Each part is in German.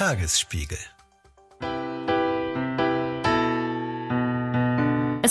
Tagesspiegel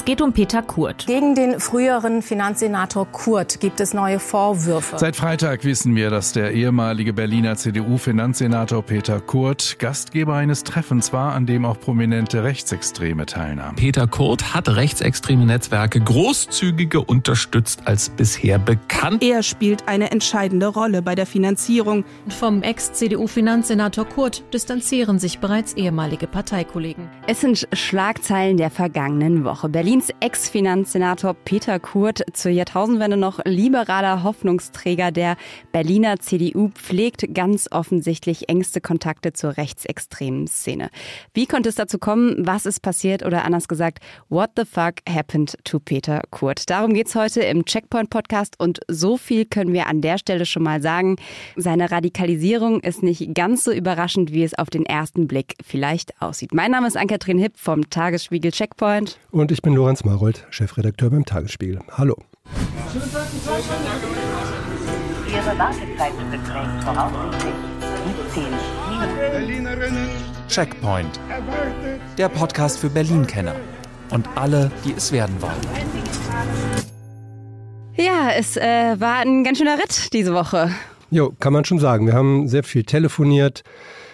geht um Peter Kurt. Gegen den früheren Finanzsenator Kurt gibt es neue Vorwürfe. Seit Freitag wissen wir, dass der ehemalige Berliner CDU-Finanzsenator Peter Kurt Gastgeber eines Treffens war, an dem auch prominente Rechtsextreme teilnahmen. Peter Kurt hat rechtsextreme Netzwerke großzügiger unterstützt als bisher bekannt. Er spielt eine entscheidende Rolle bei der Finanzierung. Vom Ex-CDU-Finanzsenator Kurt distanzieren sich bereits ehemalige Parteikollegen. Es sind Schlagzeilen der vergangenen Woche. Berlin Berlins Ex-Finanzsenator Peter Kurt, zur Jahrtausendwende noch liberaler Hoffnungsträger der Berliner CDU, pflegt ganz offensichtlich engste Kontakte zur rechtsextremen Szene. Wie konnte es dazu kommen? Was ist passiert? Oder anders gesagt, what the fuck happened to Peter Kurt? Darum geht es heute im Checkpoint-Podcast und so viel können wir an der Stelle schon mal sagen. Seine Radikalisierung ist nicht ganz so überraschend, wie es auf den ersten Blick vielleicht aussieht. Mein Name ist Ann-Kathrin Hipp vom Tagesspiegel Checkpoint. Und ich bin Lorenz Lorenz Marold, Chefredakteur beim Tagesspiegel. Hallo. Schönen Tag, Ihre Wartezeit beträgt voraussichtlich 17 Checkpoint. Der Podcast für Berlin-Kenner und alle, die es werden wollen. Ja, es äh, war ein ganz schöner Ritt diese Woche. Jo, kann man schon sagen. Wir haben sehr viel telefoniert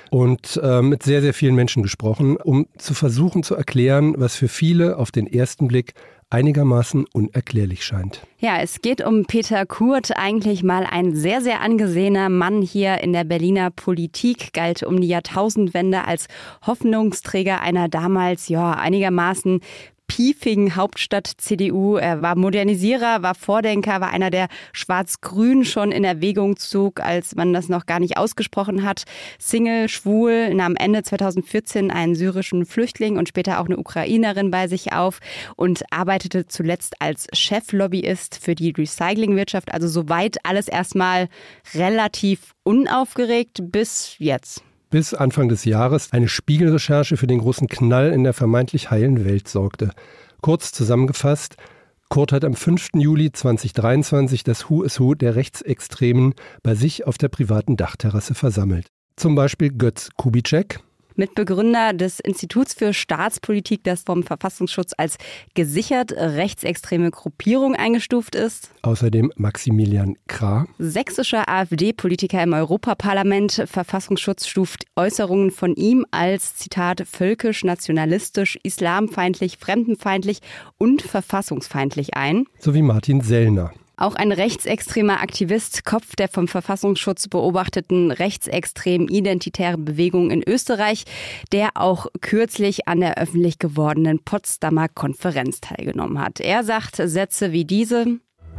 und äh, mit sehr, sehr vielen Menschen gesprochen, um zu versuchen zu erklären, was für viele auf den ersten Blick einigermaßen unerklärlich scheint. Ja, es geht um Peter Kurt, eigentlich mal ein sehr, sehr angesehener Mann hier in der Berliner Politik, galt um die Jahrtausendwende als Hoffnungsträger einer damals ja einigermaßen Piefing, Hauptstadt CDU. Er war Modernisierer, war Vordenker, war einer, der Schwarz-Grün schon in Erwägung zog, als man das noch gar nicht ausgesprochen hat. Single, schwul, nahm Ende 2014 einen syrischen Flüchtling und später auch eine Ukrainerin bei sich auf und arbeitete zuletzt als Cheflobbyist für die Recyclingwirtschaft. Also soweit alles erstmal relativ unaufgeregt bis jetzt bis Anfang des Jahres eine Spiegelrecherche für den großen Knall in der vermeintlich heilen Welt sorgte. Kurz zusammengefasst, Kurt hat am 5. Juli 2023 das Who is Who der Rechtsextremen bei sich auf der privaten Dachterrasse versammelt. Zum Beispiel Götz Kubitschek, Mitbegründer des Instituts für Staatspolitik, das vom Verfassungsschutz als gesichert rechtsextreme Gruppierung eingestuft ist. Außerdem Maximilian Krah. Sächsischer AfD-Politiker im Europaparlament. Verfassungsschutz stuft Äußerungen von ihm als, Zitat, völkisch, nationalistisch, islamfeindlich, fremdenfeindlich und verfassungsfeindlich ein. Sowie Martin Sellner. Auch ein rechtsextremer Aktivist, Kopf der vom Verfassungsschutz beobachteten rechtsextremen identitären Bewegung in Österreich, der auch kürzlich an der öffentlich gewordenen Potsdamer Konferenz teilgenommen hat. Er sagt Sätze wie diese.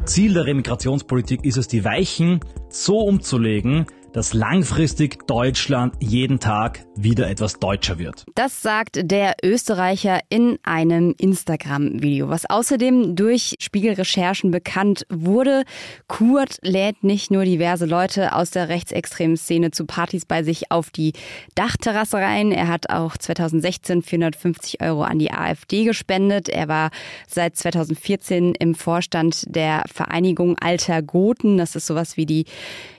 Ziel der Remigrationspolitik ist es, die Weichen so umzulegen, dass langfristig Deutschland jeden Tag wieder etwas deutscher wird. Das sagt der Österreicher in einem Instagram-Video, was außerdem durch Spiegelrecherchen bekannt wurde. Kurt lädt nicht nur diverse Leute aus der rechtsextremen Szene zu Partys bei sich auf die Dachterrasse rein. Er hat auch 2016 450 Euro an die AfD gespendet. Er war seit 2014 im Vorstand der Vereinigung Alter Goten. Das ist sowas wie die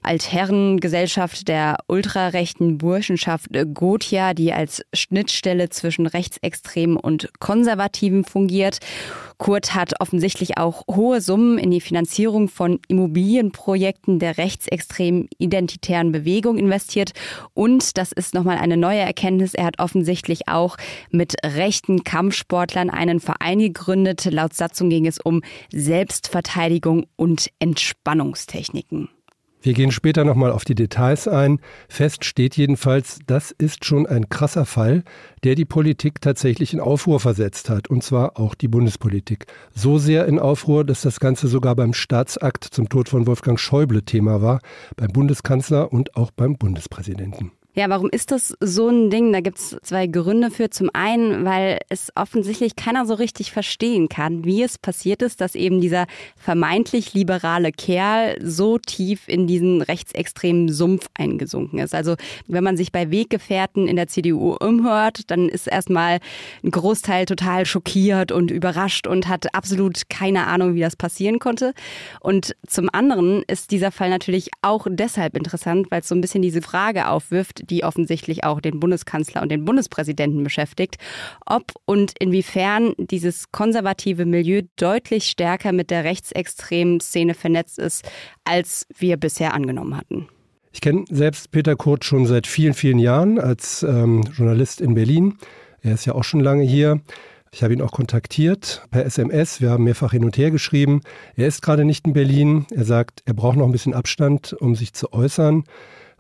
Altherrengesellschaft Gesellschaft der ultrarechten Burschenschaft Gotia, die als Schnittstelle zwischen Rechtsextremen und Konservativen fungiert. Kurt hat offensichtlich auch hohe Summen in die Finanzierung von Immobilienprojekten der rechtsextremen identitären Bewegung investiert. Und das ist nochmal eine neue Erkenntnis. Er hat offensichtlich auch mit rechten Kampfsportlern einen Verein gegründet. Laut Satzung ging es um Selbstverteidigung und Entspannungstechniken. Wir gehen später nochmal auf die Details ein. Fest steht jedenfalls, das ist schon ein krasser Fall, der die Politik tatsächlich in Aufruhr versetzt hat, und zwar auch die Bundespolitik. So sehr in Aufruhr, dass das Ganze sogar beim Staatsakt zum Tod von Wolfgang Schäuble Thema war, beim Bundeskanzler und auch beim Bundespräsidenten. Ja, warum ist das so ein Ding? Da gibt es zwei Gründe für. Zum einen, weil es offensichtlich keiner so richtig verstehen kann, wie es passiert ist, dass eben dieser vermeintlich liberale Kerl so tief in diesen rechtsextremen Sumpf eingesunken ist. Also wenn man sich bei Weggefährten in der CDU umhört, dann ist erstmal ein Großteil total schockiert und überrascht und hat absolut keine Ahnung, wie das passieren konnte. Und zum anderen ist dieser Fall natürlich auch deshalb interessant, weil es so ein bisschen diese Frage aufwirft, die offensichtlich auch den Bundeskanzler und den Bundespräsidenten beschäftigt, ob und inwiefern dieses konservative Milieu deutlich stärker mit der rechtsextremen Szene vernetzt ist, als wir bisher angenommen hatten. Ich kenne selbst Peter Kurt schon seit vielen, vielen Jahren als ähm, Journalist in Berlin. Er ist ja auch schon lange hier. Ich habe ihn auch kontaktiert per SMS. Wir haben mehrfach hin und her geschrieben. Er ist gerade nicht in Berlin. Er sagt, er braucht noch ein bisschen Abstand, um sich zu äußern.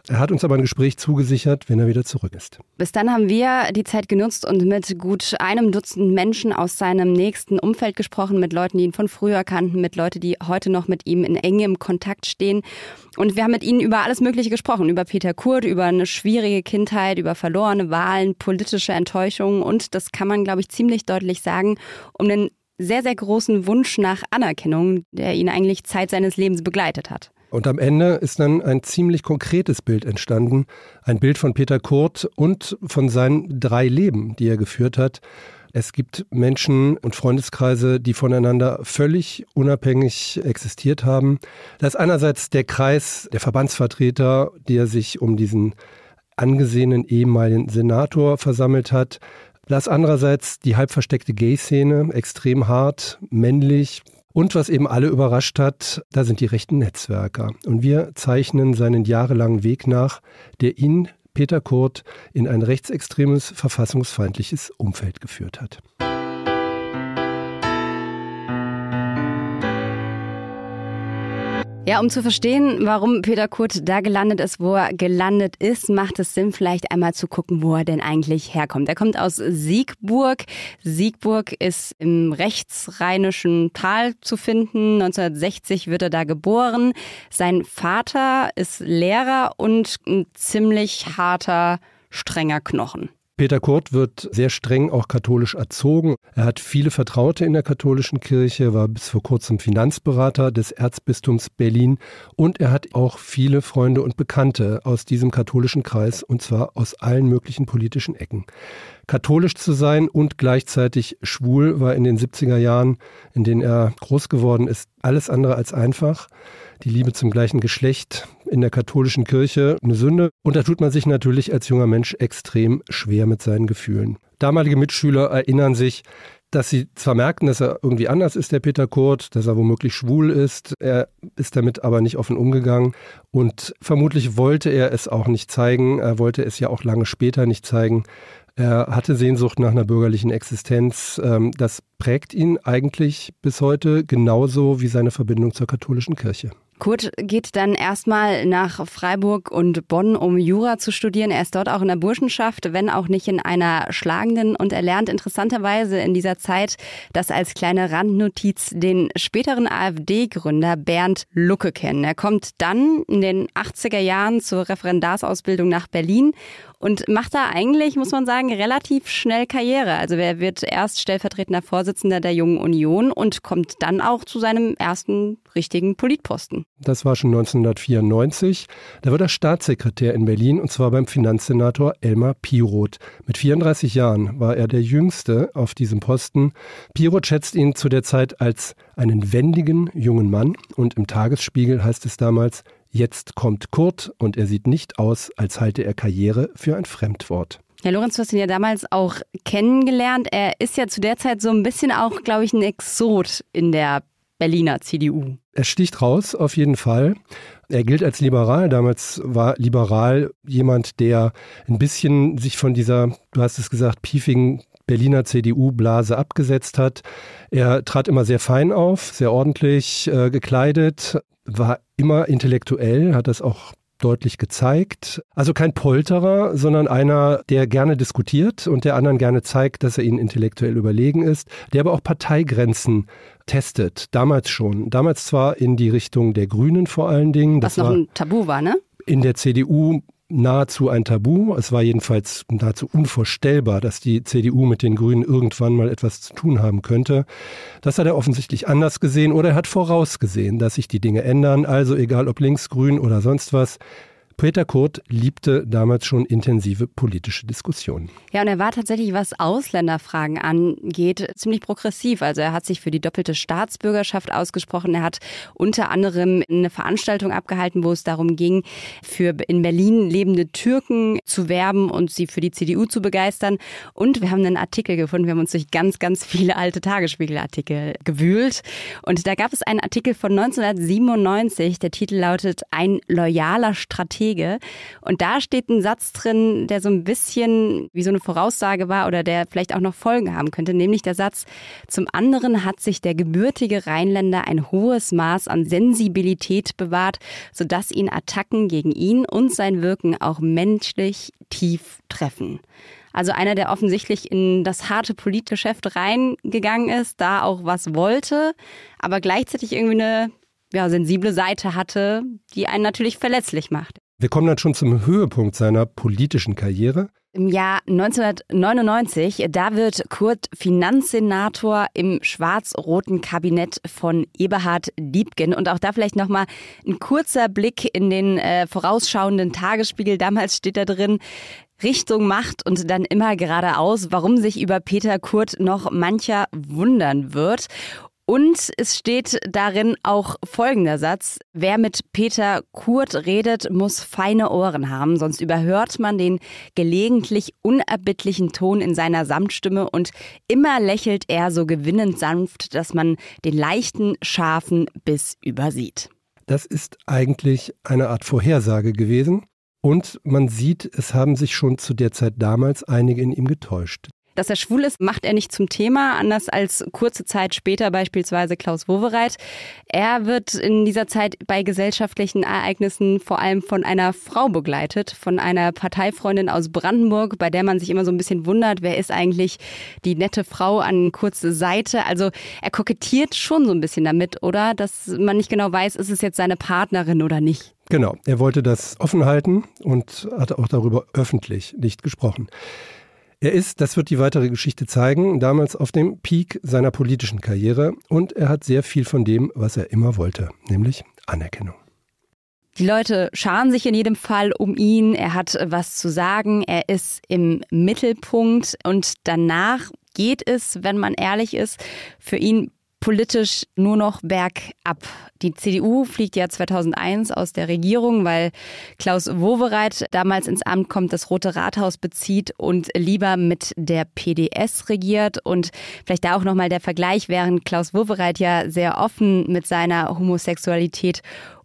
Er hat uns aber ein Gespräch zugesichert, wenn er wieder zurück ist. Bis dann haben wir die Zeit genutzt und mit gut einem Dutzend Menschen aus seinem nächsten Umfeld gesprochen, mit Leuten, die ihn von früher kannten, mit Leuten, die heute noch mit ihm in engem Kontakt stehen. Und wir haben mit ihnen über alles Mögliche gesprochen, über Peter Kurt, über eine schwierige Kindheit, über verlorene Wahlen, politische Enttäuschungen und, das kann man, glaube ich, ziemlich deutlich sagen, um den sehr, sehr großen Wunsch nach Anerkennung, der ihn eigentlich Zeit seines Lebens begleitet hat. Und am Ende ist dann ein ziemlich konkretes Bild entstanden. Ein Bild von Peter Kurt und von seinen drei Leben, die er geführt hat. Es gibt Menschen und Freundeskreise, die voneinander völlig unabhängig existiert haben. Das ist einerseits der Kreis der Verbandsvertreter, der sich um diesen angesehenen ehemaligen Senator versammelt hat. Das andererseits die halb versteckte Gay-Szene, extrem hart, männlich, und was eben alle überrascht hat, da sind die rechten Netzwerker. Und wir zeichnen seinen jahrelangen Weg nach, der ihn, Peter Kurt, in ein rechtsextremes, verfassungsfeindliches Umfeld geführt hat. Ja, um zu verstehen, warum Peter Kurt da gelandet ist, wo er gelandet ist, macht es Sinn, vielleicht einmal zu gucken, wo er denn eigentlich herkommt. Er kommt aus Siegburg. Siegburg ist im rechtsrheinischen Tal zu finden. 1960 wird er da geboren. Sein Vater ist Lehrer und ein ziemlich harter, strenger Knochen. Peter Kurt wird sehr streng auch katholisch erzogen. Er hat viele Vertraute in der katholischen Kirche, war bis vor kurzem Finanzberater des Erzbistums Berlin und er hat auch viele Freunde und Bekannte aus diesem katholischen Kreis und zwar aus allen möglichen politischen Ecken. Katholisch zu sein und gleichzeitig schwul war in den 70er Jahren, in denen er groß geworden ist, alles andere als einfach die Liebe zum gleichen Geschlecht in der katholischen Kirche eine Sünde. Und da tut man sich natürlich als junger Mensch extrem schwer mit seinen Gefühlen. Damalige Mitschüler erinnern sich, dass sie zwar merkten, dass er irgendwie anders ist, der Peter Kurt, dass er womöglich schwul ist, er ist damit aber nicht offen umgegangen und vermutlich wollte er es auch nicht zeigen, er wollte es ja auch lange später nicht zeigen. Er hatte Sehnsucht nach einer bürgerlichen Existenz. Ähm, das prägt ihn eigentlich bis heute genauso wie seine Verbindung zur katholischen Kirche. Kurt geht dann erstmal nach Freiburg und Bonn, um Jura zu studieren. Er ist dort auch in der Burschenschaft, wenn auch nicht in einer schlagenden. Und er lernt interessanterweise in dieser Zeit, das als kleine Randnotiz den späteren AfD-Gründer Bernd Lucke kennen. Er kommt dann in den 80er Jahren zur Referendarsausbildung nach Berlin und macht da eigentlich, muss man sagen, relativ schnell Karriere. Also er wird erst stellvertretender Vorsitzender der Jungen Union und kommt dann auch zu seinem ersten richtigen Politposten. Das war schon 1994. Da wird er Staatssekretär in Berlin und zwar beim Finanzsenator Elmar Piroth. Mit 34 Jahren war er der Jüngste auf diesem Posten. Piroth schätzt ihn zu der Zeit als einen wendigen jungen Mann und im Tagesspiegel heißt es damals, jetzt kommt Kurt und er sieht nicht aus, als halte er Karriere für ein Fremdwort. Herr Lorenz, du hast ihn ja damals auch kennengelernt. Er ist ja zu der Zeit so ein bisschen auch, glaube ich, ein Exot in der Berliner CDU. Er sticht raus, auf jeden Fall. Er gilt als liberal. Damals war liberal jemand, der ein bisschen sich von dieser, du hast es gesagt, piefigen Berliner CDU-Blase abgesetzt hat. Er trat immer sehr fein auf, sehr ordentlich äh, gekleidet, war immer intellektuell, hat das auch deutlich gezeigt. Also kein Polterer, sondern einer, der gerne diskutiert und der anderen gerne zeigt, dass er ihnen intellektuell überlegen ist, der aber auch Parteigrenzen testet, damals schon. Damals zwar in die Richtung der Grünen vor allen Dingen. Was noch war, ein Tabu war, ne? In der CDU nahezu ein Tabu. Es war jedenfalls nahezu unvorstellbar, dass die CDU mit den Grünen irgendwann mal etwas zu tun haben könnte. Das hat er offensichtlich anders gesehen oder er hat vorausgesehen, dass sich die Dinge ändern. Also egal ob links, grün oder sonst was, Peter Kurt liebte damals schon intensive politische Diskussionen. Ja, und er war tatsächlich, was Ausländerfragen angeht, ziemlich progressiv. Also er hat sich für die doppelte Staatsbürgerschaft ausgesprochen. Er hat unter anderem eine Veranstaltung abgehalten, wo es darum ging, für in Berlin lebende Türken zu werben und sie für die CDU zu begeistern. Und wir haben einen Artikel gefunden. Wir haben uns durch ganz, ganz viele alte Tagesspiegelartikel gewühlt. Und da gab es einen Artikel von 1997. Der Titel lautet Ein loyaler Stratege Hege. Und da steht ein Satz drin, der so ein bisschen wie so eine Voraussage war oder der vielleicht auch noch Folgen haben könnte, nämlich der Satz, zum anderen hat sich der gebürtige Rheinländer ein hohes Maß an Sensibilität bewahrt, sodass ihn Attacken gegen ihn und sein Wirken auch menschlich tief treffen. Also einer, der offensichtlich in das harte Politgeschäft reingegangen ist, da auch was wollte, aber gleichzeitig irgendwie eine ja, sensible Seite hatte, die einen natürlich verletzlich macht. Wir kommen dann schon zum Höhepunkt seiner politischen Karriere. Im Jahr 1999, da wird Kurt Finanzsenator im schwarz-roten Kabinett von Eberhard Diebgen. Und auch da vielleicht nochmal ein kurzer Blick in den äh, vorausschauenden Tagesspiegel. Damals steht da drin, Richtung Macht und dann immer geradeaus, warum sich über Peter Kurt noch mancher wundern wird. Und es steht darin auch folgender Satz. Wer mit Peter Kurt redet, muss feine Ohren haben, sonst überhört man den gelegentlich unerbittlichen Ton in seiner Samtstimme und immer lächelt er so gewinnend sanft, dass man den leichten, scharfen Biss übersieht. Das ist eigentlich eine Art Vorhersage gewesen. Und man sieht, es haben sich schon zu der Zeit damals einige in ihm getäuscht. Dass er schwul ist, macht er nicht zum Thema, anders als kurze Zeit später beispielsweise Klaus Wowereit. Er wird in dieser Zeit bei gesellschaftlichen Ereignissen vor allem von einer Frau begleitet, von einer Parteifreundin aus Brandenburg, bei der man sich immer so ein bisschen wundert, wer ist eigentlich die nette Frau an kurze Seite. Also er kokettiert schon so ein bisschen damit, oder? Dass man nicht genau weiß, ist es jetzt seine Partnerin oder nicht. Genau, er wollte das offen halten und hat auch darüber öffentlich nicht gesprochen. Er ist, das wird die weitere Geschichte zeigen, damals auf dem Peak seiner politischen Karriere und er hat sehr viel von dem, was er immer wollte, nämlich Anerkennung. Die Leute scharen sich in jedem Fall um ihn, er hat äh, was zu sagen, er ist im Mittelpunkt und danach geht es, wenn man ehrlich ist, für ihn politisch nur noch bergab. Die CDU fliegt ja 2001 aus der Regierung, weil Klaus Wowereit damals ins Amt kommt, das Rote Rathaus bezieht und lieber mit der PDS regiert. Und vielleicht da auch nochmal der Vergleich, während Klaus Wowereit ja sehr offen mit seiner Homosexualität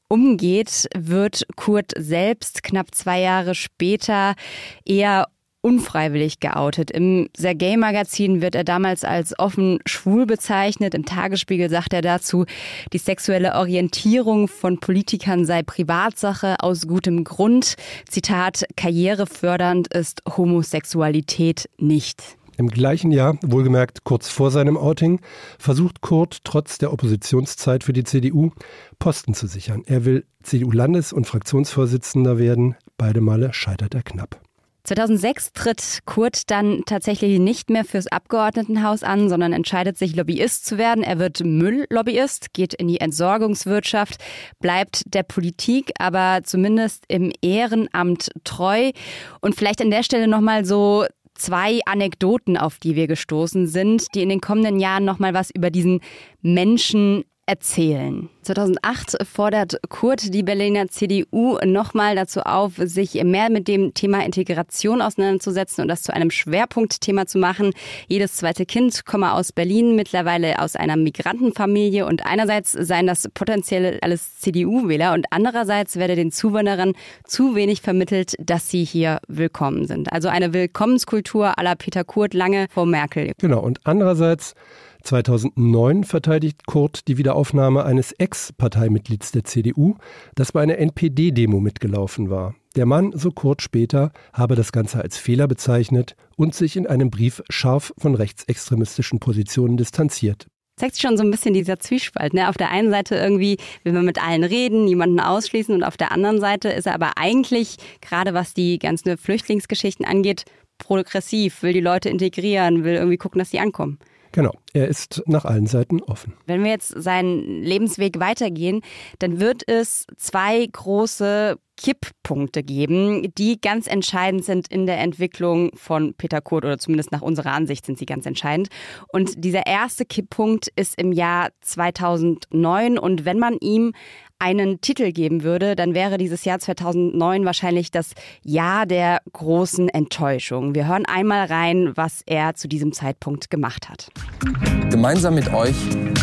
umgeht, wird Kurt selbst knapp zwei Jahre später eher unfreiwillig geoutet. Im Sergei-Magazin wird er damals als offen schwul bezeichnet. Im Tagesspiegel sagt er dazu, die sexuelle Orientierung von Politikern sei Privatsache aus gutem Grund. Zitat, karrierefördernd ist Homosexualität nicht. Im gleichen Jahr, wohlgemerkt kurz vor seinem Outing, versucht Kurt trotz der Oppositionszeit für die CDU Posten zu sichern. Er will CDU-Landes- und Fraktionsvorsitzender werden. Beide Male scheitert er knapp. 2006 tritt Kurt dann tatsächlich nicht mehr fürs Abgeordnetenhaus an, sondern entscheidet sich, Lobbyist zu werden. Er wird Mülllobbyist, geht in die Entsorgungswirtschaft, bleibt der Politik, aber zumindest im Ehrenamt treu. Und vielleicht an der Stelle nochmal so zwei Anekdoten, auf die wir gestoßen sind, die in den kommenden Jahren nochmal was über diesen Menschen erzählen. 2008 fordert Kurt die Berliner CDU nochmal dazu auf, sich mehr mit dem Thema Integration auseinanderzusetzen und das zu einem Schwerpunktthema zu machen. Jedes zweite Kind komme aus Berlin, mittlerweile aus einer Migrantenfamilie und einerseits seien das potenziell alles CDU-Wähler und andererseits werde den Zuwanderern zu wenig vermittelt, dass sie hier willkommen sind. Also eine Willkommenskultur aller Peter Kurt lange vor Merkel. Genau, und andererseits 2009 verteidigt Kurt die Wiederaufnahme eines Ex-Parteimitglieds der CDU, das bei einer NPD-Demo mitgelaufen war. Der Mann, so Kurt später, habe das Ganze als Fehler bezeichnet und sich in einem Brief scharf von rechtsextremistischen Positionen distanziert zeigt sich schon so ein bisschen dieser Zwiespalt. Ne? Auf der einen Seite irgendwie will man mit allen reden, niemanden ausschließen und auf der anderen Seite ist er aber eigentlich, gerade was die ganzen Flüchtlingsgeschichten angeht, progressiv, will die Leute integrieren, will irgendwie gucken, dass sie ankommen. Genau, er ist nach allen Seiten offen. Wenn wir jetzt seinen Lebensweg weitergehen, dann wird es zwei große Kipppunkte geben, die ganz entscheidend sind in der Entwicklung von Peter Kurt oder zumindest nach unserer Ansicht sind sie ganz entscheidend. Und dieser erste Kipppunkt ist im Jahr 2009 und wenn man ihm einen Titel geben würde, dann wäre dieses Jahr 2009 wahrscheinlich das Jahr der großen Enttäuschung. Wir hören einmal rein, was er zu diesem Zeitpunkt gemacht hat. Gemeinsam mit euch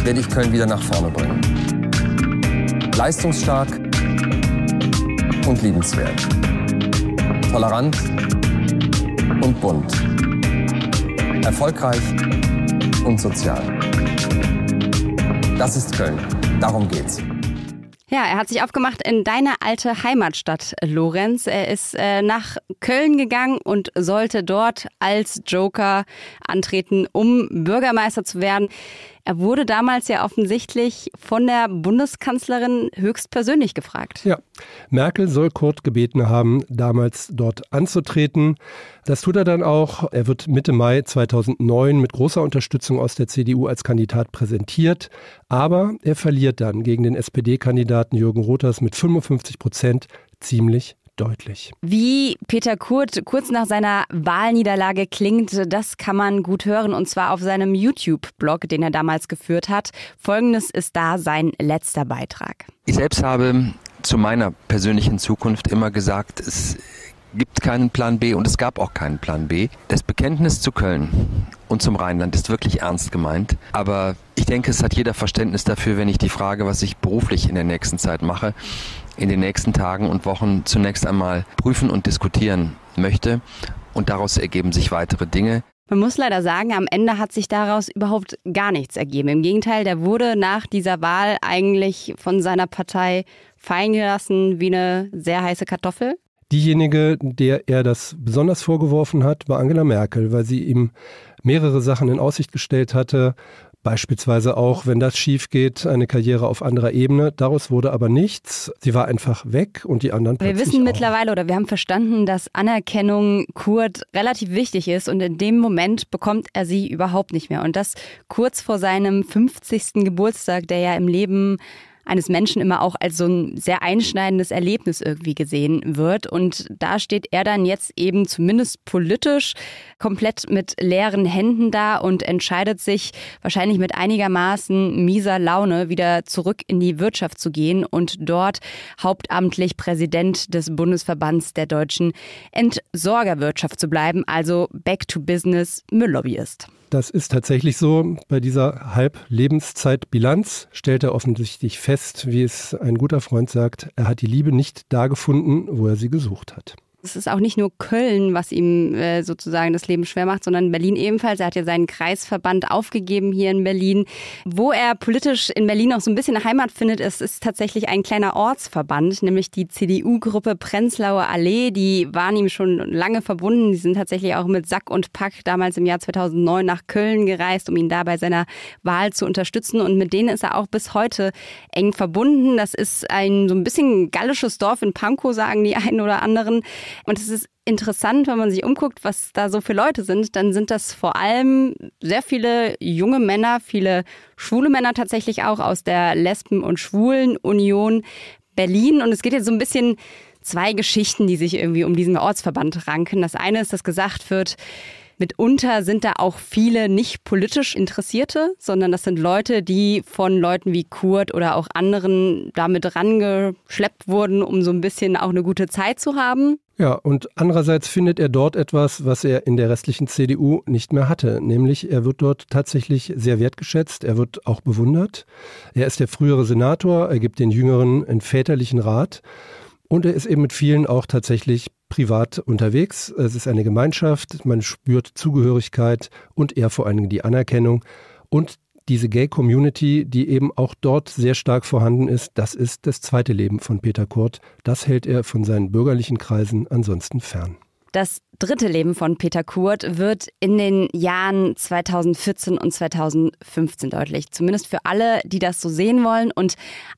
werde ich Köln wieder nach vorne bringen. Leistungsstark und liebenswert. Tolerant und bunt. Erfolgreich und sozial. Das ist Köln. Darum geht's. Ja, er hat sich aufgemacht in deine alte Heimatstadt, Lorenz. Er ist äh, nach Köln gegangen und sollte dort als Joker antreten, um Bürgermeister zu werden. Er wurde damals ja offensichtlich von der Bundeskanzlerin höchstpersönlich gefragt. Ja, Merkel soll Kurt gebeten haben, damals dort anzutreten. Das tut er dann auch. Er wird Mitte Mai 2009 mit großer Unterstützung aus der CDU als Kandidat präsentiert. Aber er verliert dann gegen den SPD-Kandidaten Jürgen Rothers mit 55 Prozent ziemlich deutlich. Wie Peter Kurt kurz nach seiner Wahlniederlage klingt, das kann man gut hören und zwar auf seinem YouTube-Blog, den er damals geführt hat. Folgendes ist da sein letzter Beitrag. Ich selbst habe zu meiner persönlichen Zukunft immer gesagt, es gibt keinen Plan B und es gab auch keinen Plan B. Das Bekenntnis zu Köln und zum Rheinland ist wirklich ernst gemeint. Aber ich denke, es hat jeder Verständnis dafür, wenn ich die Frage, was ich beruflich in der nächsten Zeit mache, in den nächsten Tagen und Wochen zunächst einmal prüfen und diskutieren möchte. Und daraus ergeben sich weitere Dinge. Man muss leider sagen, am Ende hat sich daraus überhaupt gar nichts ergeben. Im Gegenteil, der wurde nach dieser Wahl eigentlich von seiner Partei fallen gelassen wie eine sehr heiße Kartoffel. Diejenige, der er das besonders vorgeworfen hat, war Angela Merkel, weil sie ihm mehrere Sachen in Aussicht gestellt hatte, Beispielsweise auch, wenn das schief geht, eine Karriere auf anderer Ebene. Daraus wurde aber nichts. Sie war einfach weg und die anderen Wir wissen auch. mittlerweile oder wir haben verstanden, dass Anerkennung Kurt relativ wichtig ist und in dem Moment bekommt er sie überhaupt nicht mehr. Und das kurz vor seinem 50. Geburtstag, der ja im Leben eines Menschen immer auch als so ein sehr einschneidendes Erlebnis irgendwie gesehen wird. Und da steht er dann jetzt eben zumindest politisch komplett mit leeren Händen da und entscheidet sich wahrscheinlich mit einigermaßen mieser Laune wieder zurück in die Wirtschaft zu gehen und dort hauptamtlich Präsident des Bundesverbands der deutschen Entsorgerwirtschaft zu bleiben, also back to business Mülllobbyist. Das ist tatsächlich so. Bei dieser Halblebenszeitbilanz stellt er offensichtlich fest, wie es ein guter Freund sagt, er hat die Liebe nicht da gefunden, wo er sie gesucht hat. Es ist auch nicht nur Köln, was ihm äh, sozusagen das Leben schwer macht, sondern Berlin ebenfalls. Er hat ja seinen Kreisverband aufgegeben hier in Berlin. Wo er politisch in Berlin auch so ein bisschen Heimat findet, ist, ist tatsächlich ein kleiner Ortsverband, nämlich die CDU-Gruppe Prenzlauer Allee. Die waren ihm schon lange verbunden. Die sind tatsächlich auch mit Sack und Pack damals im Jahr 2009 nach Köln gereist, um ihn da bei seiner Wahl zu unterstützen. Und mit denen ist er auch bis heute eng verbunden. Das ist ein so ein bisschen gallisches Dorf in Pankow, sagen die einen oder anderen. Und es ist interessant, wenn man sich umguckt, was da so für Leute sind, dann sind das vor allem sehr viele junge Männer, viele schwule Männer tatsächlich auch aus der Lesben- und Schwulen-Union Berlin. Und es geht jetzt so ein bisschen zwei Geschichten, die sich irgendwie um diesen Ortsverband ranken. Das eine ist, dass gesagt wird, Mitunter sind da auch viele nicht politisch Interessierte, sondern das sind Leute, die von Leuten wie Kurt oder auch anderen damit rangeschleppt wurden, um so ein bisschen auch eine gute Zeit zu haben. Ja, und andererseits findet er dort etwas, was er in der restlichen CDU nicht mehr hatte, nämlich er wird dort tatsächlich sehr wertgeschätzt, er wird auch bewundert. Er ist der frühere Senator, er gibt den Jüngeren einen väterlichen Rat und er ist eben mit vielen auch tatsächlich privat unterwegs. Es ist eine Gemeinschaft, man spürt Zugehörigkeit und eher vor allen Dingen die Anerkennung. Und diese Gay-Community, die eben auch dort sehr stark vorhanden ist, das ist das zweite Leben von Peter Kurt. Das hält er von seinen bürgerlichen Kreisen ansonsten fern. Das dritte Leben von Peter Kurt wird in den Jahren 2014 und 2015 deutlich. Zumindest für alle, die das so sehen wollen. Und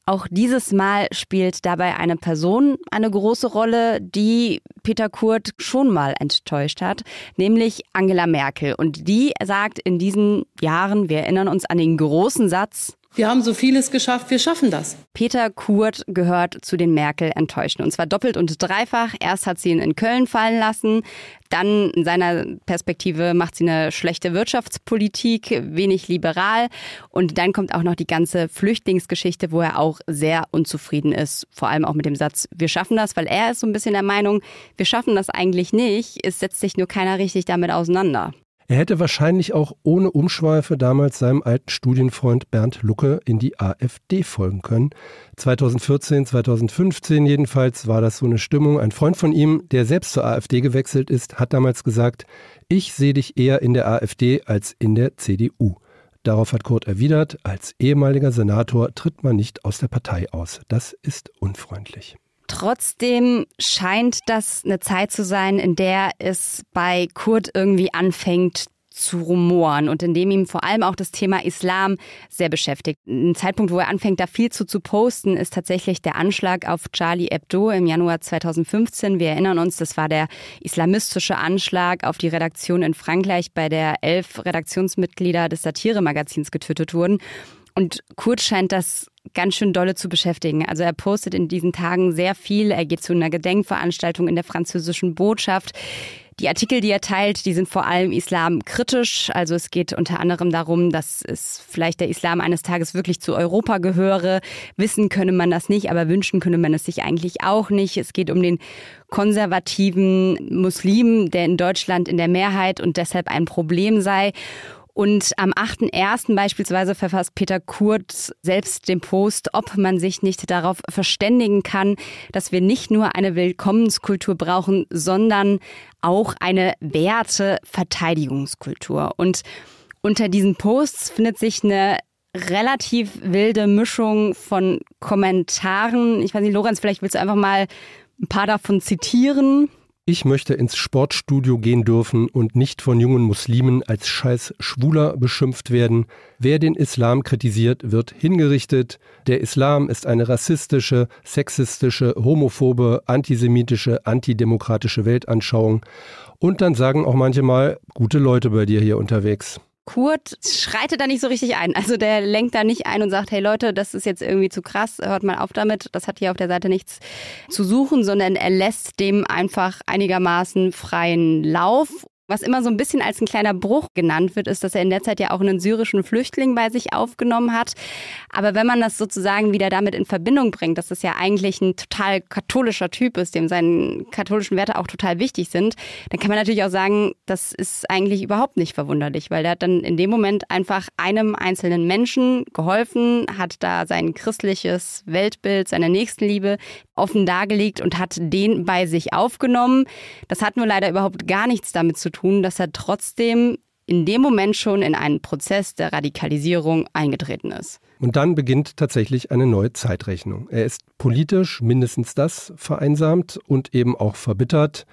auch dieses Mal spielt dabei eine Person eine große Rolle, die Peter Kurt schon mal enttäuscht hat, nämlich Angela Merkel. Und die sagt in diesen Jahren, wir erinnern uns an den großen Satz, wir haben so vieles geschafft, wir schaffen das. Peter Kurt gehört zu den Merkel-Enttäuschten. Und zwar doppelt und dreifach. Erst hat sie ihn in Köln fallen lassen. Dann in seiner Perspektive macht sie eine schlechte Wirtschaftspolitik, wenig liberal. Und dann kommt auch noch die ganze Flüchtlingsgeschichte, wo er auch sehr unzufrieden ist. Vor allem auch mit dem Satz, wir schaffen das, weil er ist so ein bisschen der Meinung, wir schaffen das eigentlich nicht. Es setzt sich nur keiner richtig damit auseinander. Er hätte wahrscheinlich auch ohne Umschweife damals seinem alten Studienfreund Bernd Lucke in die AfD folgen können. 2014, 2015 jedenfalls war das so eine Stimmung. Ein Freund von ihm, der selbst zur AfD gewechselt ist, hat damals gesagt, ich sehe dich eher in der AfD als in der CDU. Darauf hat Kurt erwidert, als ehemaliger Senator tritt man nicht aus der Partei aus. Das ist unfreundlich. Trotzdem scheint das eine Zeit zu sein, in der es bei Kurt irgendwie anfängt zu rumoren und in dem ihm vor allem auch das Thema Islam sehr beschäftigt. Ein Zeitpunkt, wo er anfängt, da viel zu, zu posten, ist tatsächlich der Anschlag auf Charlie Hebdo im Januar 2015. Wir erinnern uns, das war der islamistische Anschlag auf die Redaktion in Frankreich, bei der elf Redaktionsmitglieder des Satire-Magazins getötet wurden. Und Kurt scheint das ganz schön dolle zu beschäftigen. Also er postet in diesen Tagen sehr viel. Er geht zu einer Gedenkveranstaltung in der französischen Botschaft. Die Artikel, die er teilt, die sind vor allem islamkritisch. Also es geht unter anderem darum, dass es vielleicht der Islam eines Tages wirklich zu Europa gehöre. Wissen könne man das nicht, aber wünschen könne man es sich eigentlich auch nicht. Es geht um den konservativen Muslim, der in Deutschland in der Mehrheit und deshalb ein Problem sei. Und am 8.1. beispielsweise verfasst Peter Kurz selbst den Post, ob man sich nicht darauf verständigen kann, dass wir nicht nur eine Willkommenskultur brauchen, sondern auch eine Werteverteidigungskultur. Und unter diesen Posts findet sich eine relativ wilde Mischung von Kommentaren. Ich weiß nicht, Lorenz, vielleicht willst du einfach mal ein paar davon zitieren. Ich möchte ins Sportstudio gehen dürfen und nicht von jungen Muslimen als scheiß Schwuler beschimpft werden. Wer den Islam kritisiert, wird hingerichtet. Der Islam ist eine rassistische, sexistische, homophobe, antisemitische, antidemokratische Weltanschauung. Und dann sagen auch manchmal gute Leute bei dir hier unterwegs. Kurt schreitet da nicht so richtig ein. Also der lenkt da nicht ein und sagt, hey Leute, das ist jetzt irgendwie zu krass, hört mal auf damit. Das hat hier auf der Seite nichts zu suchen, sondern er lässt dem einfach einigermaßen freien Lauf was immer so ein bisschen als ein kleiner Bruch genannt wird, ist, dass er in der Zeit ja auch einen syrischen Flüchtling bei sich aufgenommen hat. Aber wenn man das sozusagen wieder damit in Verbindung bringt, dass das ja eigentlich ein total katholischer Typ ist, dem seine katholischen Werte auch total wichtig sind, dann kann man natürlich auch sagen, das ist eigentlich überhaupt nicht verwunderlich, weil der hat dann in dem Moment einfach einem einzelnen Menschen geholfen, hat da sein christliches Weltbild, seine Nächstenliebe offen dargelegt und hat den bei sich aufgenommen. Das hat nur leider überhaupt gar nichts damit zu tun tun, dass er trotzdem in dem Moment schon in einen Prozess der Radikalisierung eingetreten ist. Und dann beginnt tatsächlich eine neue Zeitrechnung. Er ist politisch mindestens das vereinsamt und eben auch verbittert.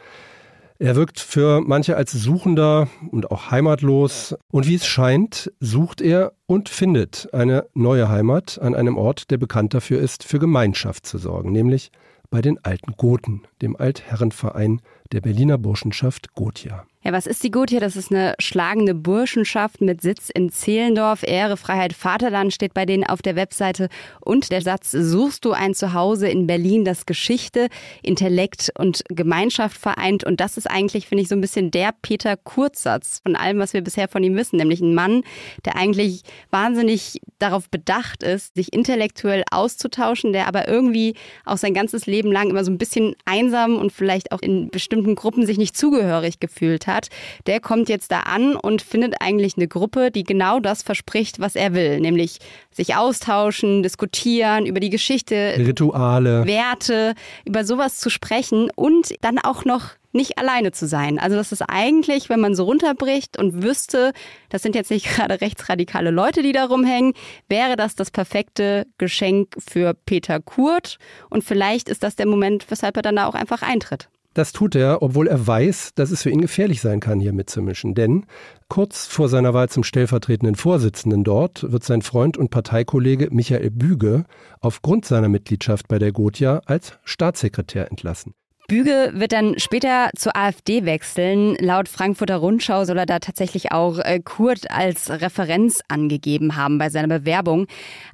Er wirkt für manche als Suchender und auch heimatlos. Und wie es scheint, sucht er und findet eine neue Heimat an einem Ort, der bekannt dafür ist, für Gemeinschaft zu sorgen, nämlich bei den alten Goten, dem Altherrenverein der Berliner Burschenschaft Gotia. Ja, was ist die Gutje? Das ist eine schlagende Burschenschaft mit Sitz in Zehlendorf. Ehre, Freiheit, Vaterland steht bei denen auf der Webseite. Und der Satz, suchst du ein Zuhause in Berlin, das Geschichte, Intellekt und Gemeinschaft vereint. Und das ist eigentlich, finde ich, so ein bisschen der Peter Kurzsatz von allem, was wir bisher von ihm wissen. Nämlich ein Mann, der eigentlich wahnsinnig darauf bedacht ist, sich intellektuell auszutauschen, der aber irgendwie auch sein ganzes Leben lang immer so ein bisschen einsam und vielleicht auch in bestimmten Gruppen sich nicht zugehörig gefühlt hat hat, der kommt jetzt da an und findet eigentlich eine Gruppe, die genau das verspricht, was er will, nämlich sich austauschen, diskutieren über die Geschichte, Rituale, Werte, über sowas zu sprechen und dann auch noch nicht alleine zu sein. Also das ist eigentlich, wenn man so runterbricht und wüsste, das sind jetzt nicht gerade rechtsradikale Leute, die da rumhängen, wäre das das perfekte Geschenk für Peter Kurt. Und vielleicht ist das der Moment, weshalb er dann da auch einfach eintritt. Das tut er, obwohl er weiß, dass es für ihn gefährlich sein kann, hier mitzumischen. Denn kurz vor seiner Wahl zum stellvertretenden Vorsitzenden dort wird sein Freund und Parteikollege Michael Büge aufgrund seiner Mitgliedschaft bei der Gotia als Staatssekretär entlassen. Büge wird dann später zur AfD wechseln. Laut Frankfurter Rundschau soll er da tatsächlich auch äh, Kurt als Referenz angegeben haben bei seiner Bewerbung.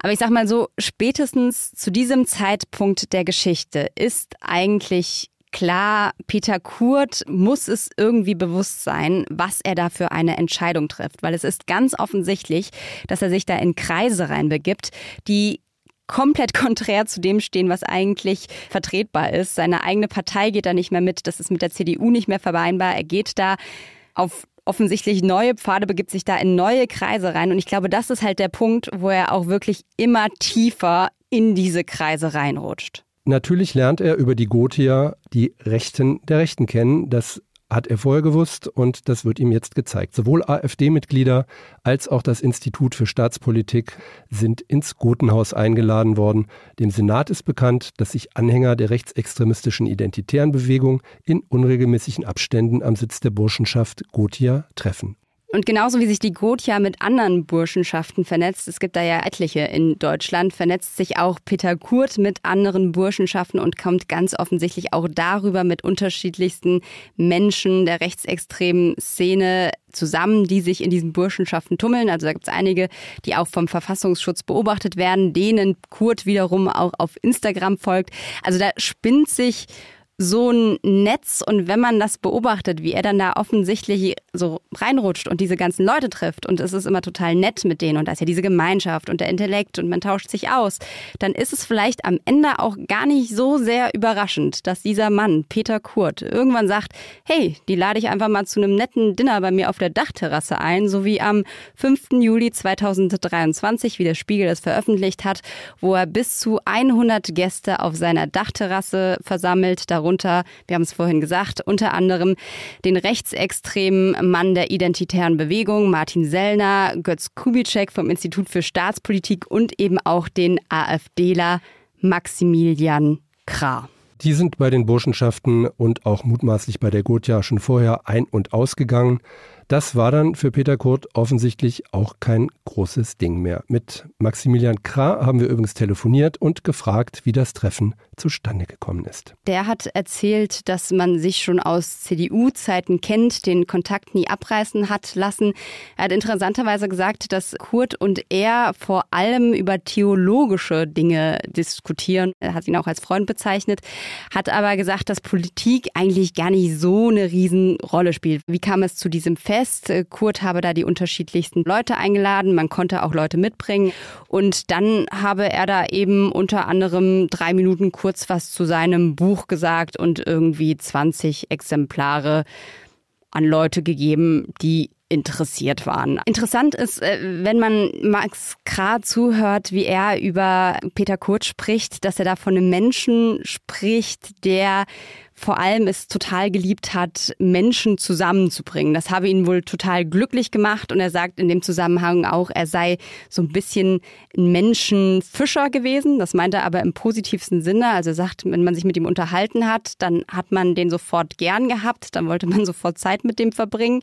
Aber ich sag mal so, spätestens zu diesem Zeitpunkt der Geschichte ist eigentlich Klar, Peter Kurt muss es irgendwie bewusst sein, was er da für eine Entscheidung trifft, weil es ist ganz offensichtlich, dass er sich da in Kreise reinbegibt, die komplett konträr zu dem stehen, was eigentlich vertretbar ist. Seine eigene Partei geht da nicht mehr mit, das ist mit der CDU nicht mehr vereinbar. Er geht da auf offensichtlich neue Pfade, begibt sich da in neue Kreise rein. Und ich glaube, das ist halt der Punkt, wo er auch wirklich immer tiefer in diese Kreise reinrutscht. Natürlich lernt er über die Gotier die Rechten der Rechten kennen. Das hat er vorher gewusst und das wird ihm jetzt gezeigt. Sowohl AfD-Mitglieder als auch das Institut für Staatspolitik sind ins Gotenhaus eingeladen worden. Dem Senat ist bekannt, dass sich Anhänger der rechtsextremistischen Identitären Bewegung in unregelmäßigen Abständen am Sitz der Burschenschaft Gotia treffen. Und genauso wie sich die Gotia mit anderen Burschenschaften vernetzt, es gibt da ja etliche in Deutschland, vernetzt sich auch Peter Kurt mit anderen Burschenschaften und kommt ganz offensichtlich auch darüber mit unterschiedlichsten Menschen der rechtsextremen Szene zusammen, die sich in diesen Burschenschaften tummeln. Also da gibt es einige, die auch vom Verfassungsschutz beobachtet werden, denen Kurt wiederum auch auf Instagram folgt. Also da spinnt sich so ein Netz und wenn man das beobachtet, wie er dann da offensichtlich so reinrutscht und diese ganzen Leute trifft und es ist immer total nett mit denen und da ist ja diese Gemeinschaft und der Intellekt und man tauscht sich aus, dann ist es vielleicht am Ende auch gar nicht so sehr überraschend, dass dieser Mann, Peter Kurt, irgendwann sagt, hey, die lade ich einfach mal zu einem netten Dinner bei mir auf der Dachterrasse ein, so wie am 5. Juli 2023, wie der Spiegel das veröffentlicht hat, wo er bis zu 100 Gäste auf seiner Dachterrasse versammelt, darüber darunter, wir haben es vorhin gesagt, unter anderem den rechtsextremen Mann der identitären Bewegung, Martin Sellner, Götz Kubitschek vom Institut für Staatspolitik und eben auch den AfDler Maximilian Krah. Die sind bei den Burschenschaften und auch mutmaßlich bei der Gurtja schon vorher ein- und ausgegangen. Das war dann für Peter Kurt offensichtlich auch kein großes Ding mehr. Mit Maximilian Krah haben wir übrigens telefoniert und gefragt, wie das Treffen zustande gekommen ist. Der hat erzählt, dass man sich schon aus CDU-Zeiten kennt, den Kontakt nie abreißen hat lassen. Er hat interessanterweise gesagt, dass Kurt und er vor allem über theologische Dinge diskutieren. Er hat ihn auch als Freund bezeichnet, hat aber gesagt, dass Politik eigentlich gar nicht so eine Riesenrolle spielt. Wie kam es zu diesem Fest? fest. Äh, Kurt habe da die unterschiedlichsten Leute eingeladen. Man konnte auch Leute mitbringen. Und dann habe er da eben unter anderem drei Minuten kurz was zu seinem Buch gesagt und irgendwie 20 Exemplare an Leute gegeben, die interessiert waren. Interessant ist, äh, wenn man Max Krah zuhört, wie er über Peter Kurt spricht, dass er da von einem Menschen spricht, der vor allem es total geliebt hat, Menschen zusammenzubringen. Das habe ihn wohl total glücklich gemacht und er sagt in dem Zusammenhang auch, er sei so ein bisschen ein Menschenfischer gewesen. Das meint er aber im positivsten Sinne. Also er sagt, wenn man sich mit ihm unterhalten hat, dann hat man den sofort gern gehabt, dann wollte man sofort Zeit mit dem verbringen.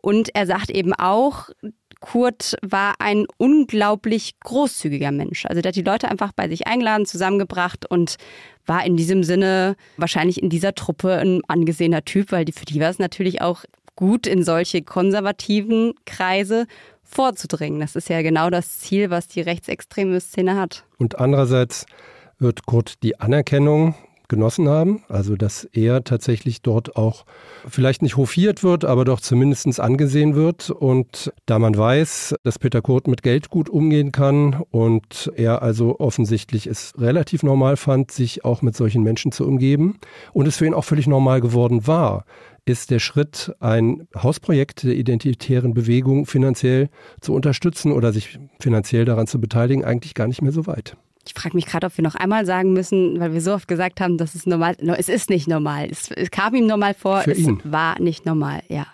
Und er sagt eben auch, Kurt war ein unglaublich großzügiger Mensch. Also der hat die Leute einfach bei sich eingeladen, zusammengebracht und war in diesem Sinne wahrscheinlich in dieser Truppe ein angesehener Typ, weil für die war es natürlich auch gut, in solche konservativen Kreise vorzudringen. Das ist ja genau das Ziel, was die rechtsextreme Szene hat. Und andererseits wird Kurt die Anerkennung, genossen haben. Also, dass er tatsächlich dort auch vielleicht nicht hofiert wird, aber doch zumindest angesehen wird. Und da man weiß, dass Peter Kurt mit Geld gut umgehen kann und er also offensichtlich es relativ normal fand, sich auch mit solchen Menschen zu umgeben und es für ihn auch völlig normal geworden war, ist der Schritt, ein Hausprojekt der identitären Bewegung finanziell zu unterstützen oder sich finanziell daran zu beteiligen, eigentlich gar nicht mehr so weit. Ich frage mich gerade, ob wir noch einmal sagen müssen, weil wir so oft gesagt haben, dass es normal no, es ist nicht normal. Es, es kam ihm normal vor, Für es ihn. war nicht normal, ja.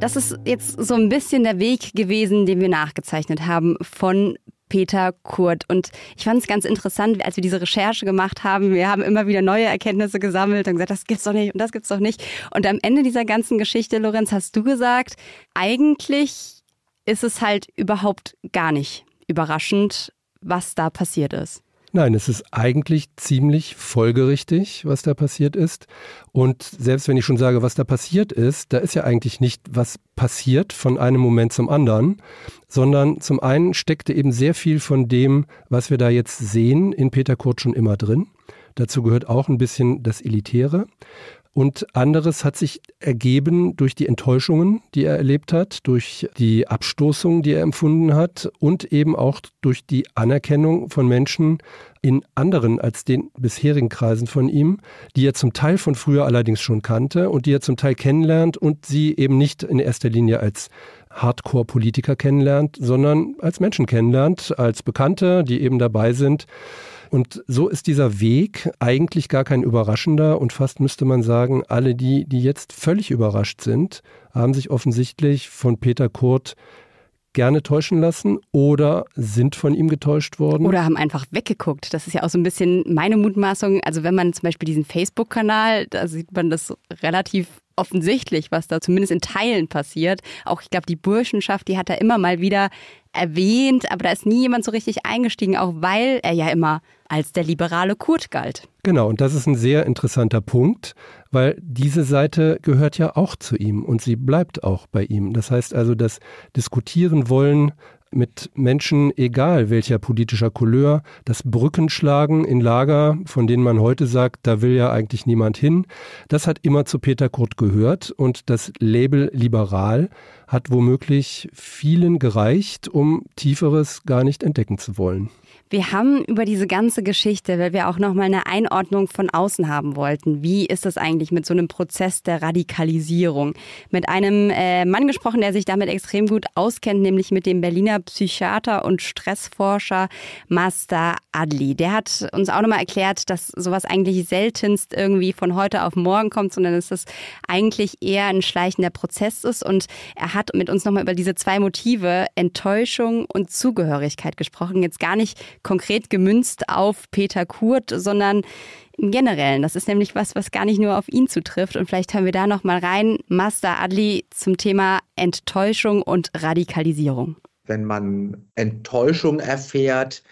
Das ist jetzt so ein bisschen der Weg gewesen, den wir nachgezeichnet haben von Peter Kurt. Und ich fand es ganz interessant, als wir diese Recherche gemacht haben. Wir haben immer wieder neue Erkenntnisse gesammelt und gesagt, das gibt's doch nicht und das gibt's doch nicht. Und am Ende dieser ganzen Geschichte, Lorenz, hast du gesagt, eigentlich ist es halt überhaupt gar nicht überraschend, was da passiert ist. Nein, es ist eigentlich ziemlich folgerichtig, was da passiert ist. Und selbst wenn ich schon sage, was da passiert ist, da ist ja eigentlich nicht was passiert von einem Moment zum anderen, sondern zum einen steckte eben sehr viel von dem, was wir da jetzt sehen, in Peter Kurt schon immer drin. Dazu gehört auch ein bisschen das Elitäre. Und anderes hat sich ergeben durch die Enttäuschungen, die er erlebt hat, durch die Abstoßung, die er empfunden hat und eben auch durch die Anerkennung von Menschen in anderen als den bisherigen Kreisen von ihm, die er zum Teil von früher allerdings schon kannte und die er zum Teil kennenlernt und sie eben nicht in erster Linie als Hardcore-Politiker kennenlernt, sondern als Menschen kennenlernt, als Bekannte, die eben dabei sind, und so ist dieser Weg eigentlich gar kein überraschender und fast müsste man sagen, alle die, die jetzt völlig überrascht sind, haben sich offensichtlich von Peter Kurt gerne täuschen lassen oder sind von ihm getäuscht worden. Oder haben einfach weggeguckt. Das ist ja auch so ein bisschen meine Mutmaßung. Also wenn man zum Beispiel diesen Facebook-Kanal, da sieht man das relativ offensichtlich, was da zumindest in Teilen passiert. Auch ich glaube, die Burschenschaft, die hat er immer mal wieder erwähnt, aber da ist nie jemand so richtig eingestiegen, auch weil er ja immer als der liberale Kurt galt. Genau, und das ist ein sehr interessanter Punkt, weil diese Seite gehört ja auch zu ihm und sie bleibt auch bei ihm. Das heißt also, das Diskutieren wollen mit Menschen, egal welcher politischer Couleur, das Brückenschlagen in Lager, von denen man heute sagt, da will ja eigentlich niemand hin, das hat immer zu Peter Kurt gehört und das Label liberal hat womöglich vielen gereicht, um Tieferes gar nicht entdecken zu wollen. Wir haben über diese ganze Geschichte, weil wir auch nochmal eine Einordnung von außen haben wollten. Wie ist das eigentlich mit so einem Prozess der Radikalisierung? Mit einem äh, Mann gesprochen, der sich damit extrem gut auskennt, nämlich mit dem Berliner Psychiater und Stressforscher Master Adli. Der hat uns auch nochmal erklärt, dass sowas eigentlich seltenst irgendwie von heute auf morgen kommt, sondern dass es eigentlich eher ein schleichender Prozess ist. Und er hat mit uns nochmal über diese zwei Motive Enttäuschung und Zugehörigkeit gesprochen. Jetzt gar nicht konkret gemünzt auf Peter Kurt, sondern im Generellen. Das ist nämlich was, was gar nicht nur auf ihn zutrifft. Und vielleicht hören wir da nochmal rein. Master Adli zum Thema Enttäuschung und Radikalisierung. Wenn man Enttäuschung erfährt,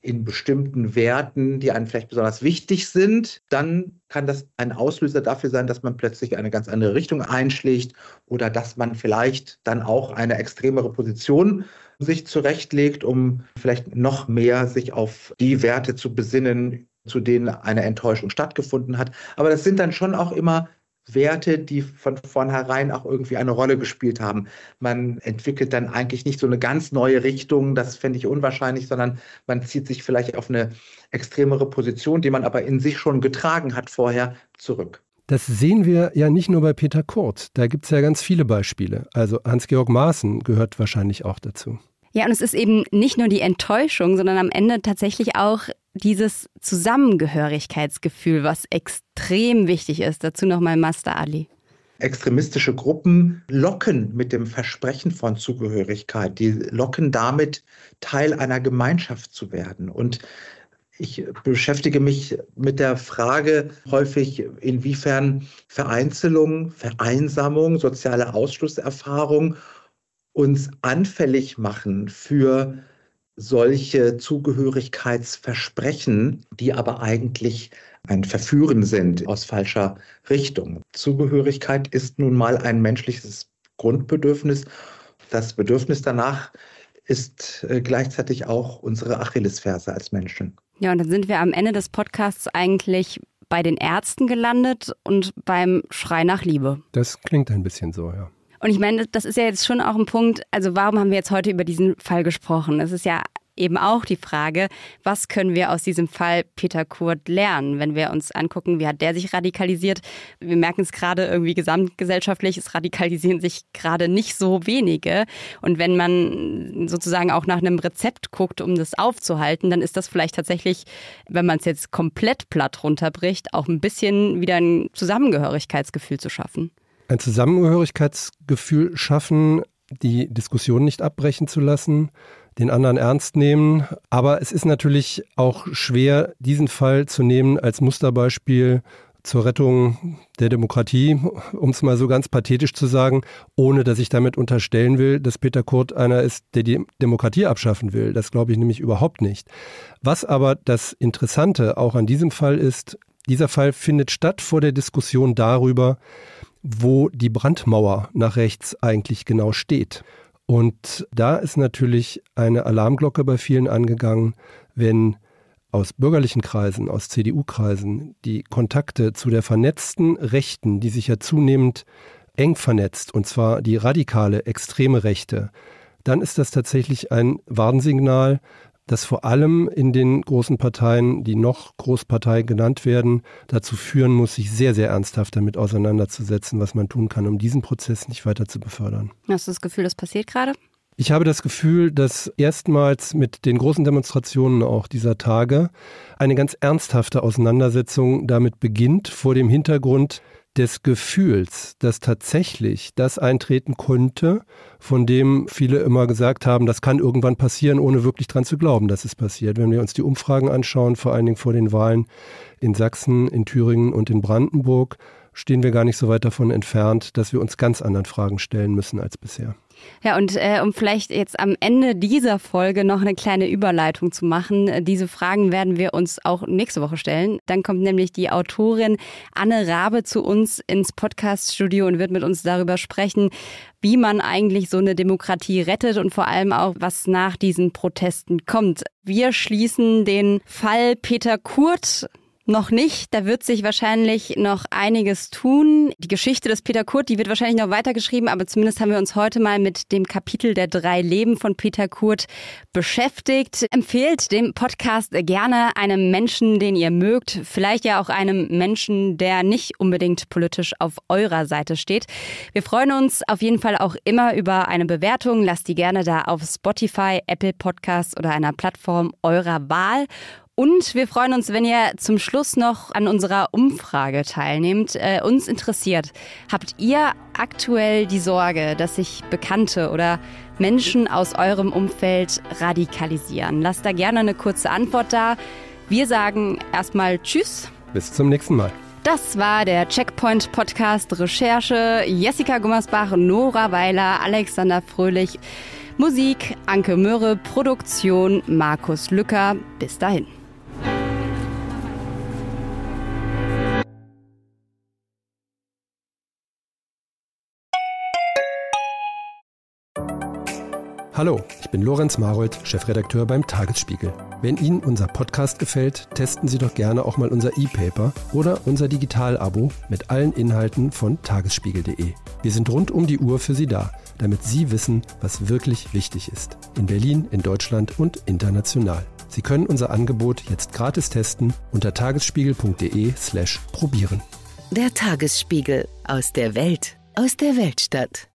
in bestimmten Werten, die einem vielleicht besonders wichtig sind, dann kann das ein Auslöser dafür sein, dass man plötzlich eine ganz andere Richtung einschlägt oder dass man vielleicht dann auch eine extremere Position sich zurechtlegt, um vielleicht noch mehr sich auf die Werte zu besinnen, zu denen eine Enttäuschung stattgefunden hat. Aber das sind dann schon auch immer Werte, die von vornherein auch irgendwie eine Rolle gespielt haben. Man entwickelt dann eigentlich nicht so eine ganz neue Richtung, das fände ich unwahrscheinlich, sondern man zieht sich vielleicht auf eine extremere Position, die man aber in sich schon getragen hat vorher, zurück. Das sehen wir ja nicht nur bei Peter Kurt. Da gibt es ja ganz viele Beispiele. Also Hans-Georg Maaßen gehört wahrscheinlich auch dazu. Ja, und es ist eben nicht nur die Enttäuschung, sondern am Ende tatsächlich auch dieses Zusammengehörigkeitsgefühl, was extrem wichtig ist. Dazu nochmal Master Ali. Extremistische Gruppen locken mit dem Versprechen von Zugehörigkeit. Die locken damit, Teil einer Gemeinschaft zu werden. Und ich beschäftige mich mit der Frage häufig, inwiefern Vereinzelung, Vereinsamung, soziale Ausschlusserfahrung uns anfällig machen für solche Zugehörigkeitsversprechen, die aber eigentlich ein Verführen sind aus falscher Richtung. Zugehörigkeit ist nun mal ein menschliches Grundbedürfnis. Das Bedürfnis danach ist äh, gleichzeitig auch unsere Achillesferse als Menschen. Ja, und dann sind wir am Ende des Podcasts eigentlich bei den Ärzten gelandet und beim Schrei nach Liebe. Das klingt ein bisschen so, ja. Und ich meine, das ist ja jetzt schon auch ein Punkt, also warum haben wir jetzt heute über diesen Fall gesprochen? Es ist ja eben auch die Frage, was können wir aus diesem Fall Peter Kurt lernen, wenn wir uns angucken, wie hat der sich radikalisiert. Wir merken es gerade irgendwie gesamtgesellschaftlich, es radikalisieren sich gerade nicht so wenige. Und wenn man sozusagen auch nach einem Rezept guckt, um das aufzuhalten, dann ist das vielleicht tatsächlich, wenn man es jetzt komplett platt runterbricht, auch ein bisschen wieder ein Zusammengehörigkeitsgefühl zu schaffen. Ein Zusammengehörigkeitsgefühl schaffen, die Diskussion nicht abbrechen zu lassen, den anderen ernst nehmen. Aber es ist natürlich auch schwer, diesen Fall zu nehmen als Musterbeispiel zur Rettung der Demokratie, um es mal so ganz pathetisch zu sagen, ohne dass ich damit unterstellen will, dass Peter Kurt einer ist, der die Demokratie abschaffen will. Das glaube ich nämlich überhaupt nicht. Was aber das Interessante auch an diesem Fall ist, dieser Fall findet statt vor der Diskussion darüber, wo die Brandmauer nach rechts eigentlich genau steht. Und da ist natürlich eine Alarmglocke bei vielen angegangen, wenn aus bürgerlichen Kreisen, aus CDU-Kreisen die Kontakte zu der vernetzten Rechten, die sich ja zunehmend eng vernetzt, und zwar die radikale, extreme Rechte, dann ist das tatsächlich ein Warnsignal, das vor allem in den großen Parteien, die noch Großpartei genannt werden, dazu führen muss, sich sehr, sehr ernsthaft damit auseinanderzusetzen, was man tun kann, um diesen Prozess nicht weiter zu befördern. Hast du das Gefühl, das passiert gerade? Ich habe das Gefühl, dass erstmals mit den großen Demonstrationen auch dieser Tage eine ganz ernsthafte Auseinandersetzung damit beginnt, vor dem Hintergrund, des Gefühls, dass tatsächlich das eintreten könnte, von dem viele immer gesagt haben, das kann irgendwann passieren, ohne wirklich dran zu glauben, dass es passiert. Wenn wir uns die Umfragen anschauen, vor allen Dingen vor den Wahlen in Sachsen, in Thüringen und in Brandenburg, stehen wir gar nicht so weit davon entfernt, dass wir uns ganz anderen Fragen stellen müssen als bisher. Ja, und äh, um vielleicht jetzt am Ende dieser Folge noch eine kleine Überleitung zu machen. Äh, diese Fragen werden wir uns auch nächste Woche stellen. Dann kommt nämlich die Autorin Anne Rabe zu uns ins Podcaststudio und wird mit uns darüber sprechen, wie man eigentlich so eine Demokratie rettet und vor allem auch, was nach diesen Protesten kommt. Wir schließen den Fall Peter Kurt noch nicht. Da wird sich wahrscheinlich noch einiges tun. Die Geschichte des Peter Kurt, die wird wahrscheinlich noch weitergeschrieben, aber zumindest haben wir uns heute mal mit dem Kapitel der drei Leben von Peter Kurt beschäftigt. Empfehlt dem Podcast gerne einem Menschen, den ihr mögt. Vielleicht ja auch einem Menschen, der nicht unbedingt politisch auf eurer Seite steht. Wir freuen uns auf jeden Fall auch immer über eine Bewertung. Lasst die gerne da auf Spotify, Apple Podcasts oder einer Plattform eurer Wahl. Und wir freuen uns, wenn ihr zum Schluss noch an unserer Umfrage teilnehmt. Äh, uns interessiert, habt ihr aktuell die Sorge, dass sich Bekannte oder Menschen aus eurem Umfeld radikalisieren? Lasst da gerne eine kurze Antwort da. Wir sagen erstmal Tschüss. Bis zum nächsten Mal. Das war der Checkpoint Podcast Recherche. Jessica Gummersbach, Nora Weiler, Alexander Fröhlich. Musik Anke Möhre, Produktion Markus Lücker. Bis dahin. Hallo, ich bin Lorenz Marold, Chefredakteur beim Tagesspiegel. Wenn Ihnen unser Podcast gefällt, testen Sie doch gerne auch mal unser E-Paper oder unser Digital-Abo mit allen Inhalten von tagesspiegel.de. Wir sind rund um die Uhr für Sie da, damit Sie wissen, was wirklich wichtig ist. In Berlin, in Deutschland und international. Sie können unser Angebot jetzt gratis testen unter tagesspiegel.de/probieren. slash Der Tagesspiegel aus der Welt, aus der Weltstadt.